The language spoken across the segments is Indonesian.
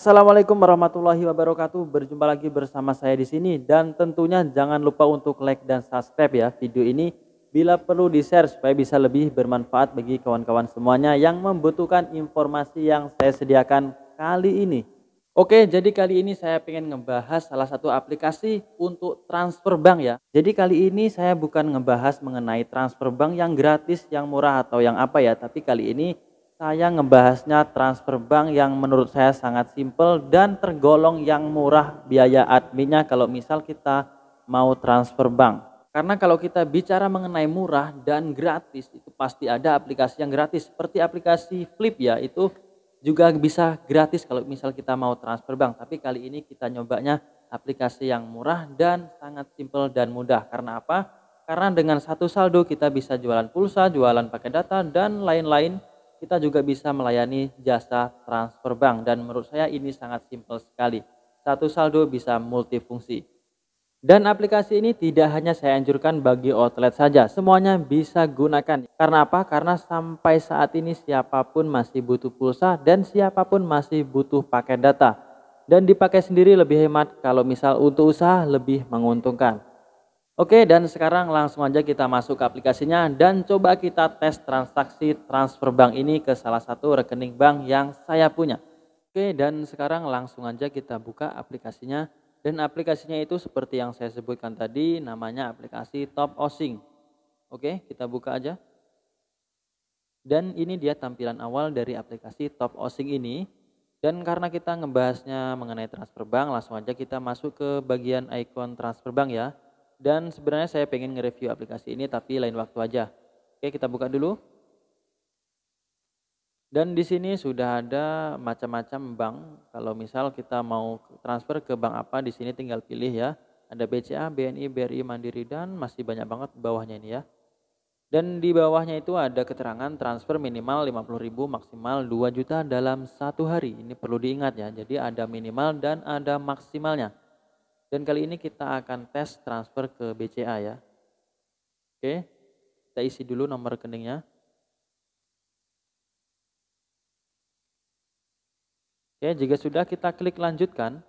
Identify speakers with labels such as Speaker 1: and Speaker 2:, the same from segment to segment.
Speaker 1: Assalamualaikum warahmatullahi wabarakatuh. Berjumpa lagi bersama saya di sini dan tentunya jangan lupa untuk like dan subscribe ya video ini bila perlu di-share supaya bisa lebih bermanfaat bagi kawan-kawan semuanya yang membutuhkan informasi yang saya sediakan kali ini. Oke, jadi kali ini saya ingin ngebahas salah satu aplikasi untuk transfer bank ya. Jadi kali ini saya bukan ngebahas mengenai transfer bank yang gratis, yang murah atau yang apa ya, tapi kali ini saya ngebahasnya transfer bank yang menurut saya sangat simple dan tergolong yang murah biaya adminnya kalau misal kita mau transfer bank. Karena kalau kita bicara mengenai murah dan gratis itu pasti ada aplikasi yang gratis seperti aplikasi Flip ya itu juga bisa gratis kalau misal kita mau transfer bank. Tapi kali ini kita nyobanya aplikasi yang murah dan sangat simple dan mudah. Karena apa? Karena dengan satu saldo kita bisa jualan pulsa, jualan pakai data dan lain-lain kita juga bisa melayani jasa transfer bank dan menurut saya ini sangat simpel sekali. Satu saldo bisa multifungsi. Dan aplikasi ini tidak hanya saya anjurkan bagi outlet saja, semuanya bisa gunakan. Karena apa? Karena sampai saat ini siapapun masih butuh pulsa dan siapapun masih butuh paket data. Dan dipakai sendiri lebih hemat, kalau misal untuk usaha lebih menguntungkan. Oke, dan sekarang langsung aja kita masuk ke aplikasinya dan coba kita tes transaksi transfer bank ini ke salah satu rekening bank yang saya punya. Oke, dan sekarang langsung aja kita buka aplikasinya. Dan aplikasinya itu seperti yang saya sebutkan tadi, namanya aplikasi Top Osing. Oke, kita buka aja. Dan ini dia tampilan awal dari aplikasi Top Osing ini. Dan karena kita ngebahasnya mengenai transfer bank, langsung aja kita masuk ke bagian ikon transfer bank ya dan sebenarnya saya pengen nge-review aplikasi ini tapi lain waktu aja. Oke, kita buka dulu. Dan di sini sudah ada macam-macam bank. Kalau misal kita mau transfer ke bank apa, di sini tinggal pilih ya. Ada BCA, BNI, BRI, Mandiri, dan masih banyak banget bawahnya ini ya. Dan di bawahnya itu ada keterangan transfer minimal 50.000 maksimal 2 juta dalam satu hari. Ini perlu diingat ya. Jadi ada minimal dan ada maksimalnya. Dan kali ini kita akan tes transfer ke BCA ya. Oke, kita isi dulu nomor rekeningnya. Oke, jika sudah kita klik lanjutkan.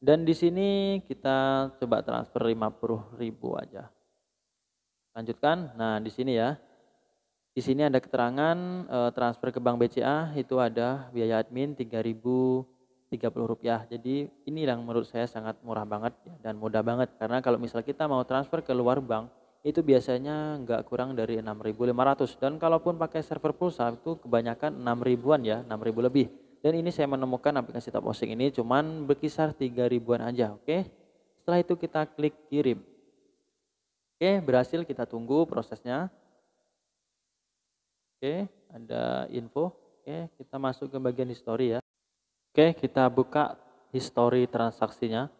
Speaker 1: Dan di sini kita coba transfer 50.000 aja. Lanjutkan. Nah, di sini ya. Di sini ada keterangan eh, transfer ke Bank BCA itu ada biaya admin 3000 30 rupiah. Jadi ini yang menurut saya sangat murah banget ya, dan mudah banget karena kalau misal kita mau transfer ke luar bank itu biasanya nggak kurang dari 6.500 dan kalaupun pakai server pulsa itu kebanyakan 6.000-an ya, 6.000 lebih. Dan ini saya menemukan aplikasi Top Posting ini cuman berkisar 3.000-an aja, oke. Setelah itu kita klik kirim. Oke, berhasil kita tunggu prosesnya. Oke, ada info. Oke, kita masuk ke bagian history ya. Oke, kita buka history transaksinya.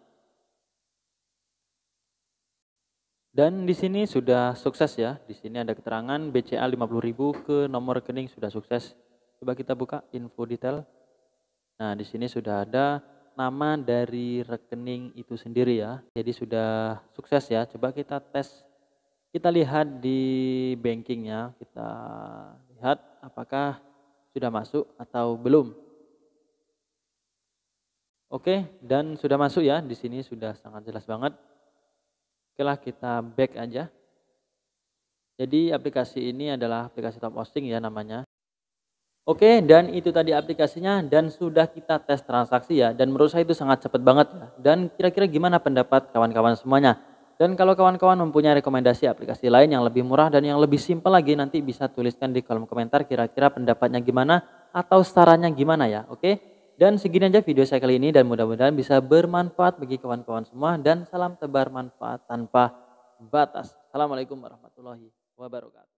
Speaker 1: Dan di sini sudah sukses ya. Di sini ada keterangan BCA 50.000 ke nomor rekening sudah sukses. Coba kita buka info detail. Nah, di sini sudah ada nama dari rekening itu sendiri ya. Jadi sudah sukses ya. Coba kita tes. Kita lihat di bankingnya. Kita lihat apakah sudah masuk atau belum. Oke, dan sudah masuk ya. Di sini sudah sangat jelas banget. Oke lah, kita back aja. Jadi aplikasi ini adalah aplikasi top hosting ya namanya. Oke, dan itu tadi aplikasinya dan sudah kita tes transaksi ya. Dan menurut saya itu sangat cepat banget ya. Dan kira-kira gimana pendapat kawan-kawan semuanya? Dan kalau kawan-kawan mempunyai rekomendasi aplikasi lain yang lebih murah dan yang lebih simple lagi nanti bisa tuliskan di kolom komentar kira-kira pendapatnya gimana atau sarannya gimana ya. Oke. Dan segini aja video saya kali ini dan mudah-mudahan bisa bermanfaat bagi kawan-kawan semua dan salam tebar manfaat tanpa batas. Assalamualaikum warahmatullahi wabarakatuh.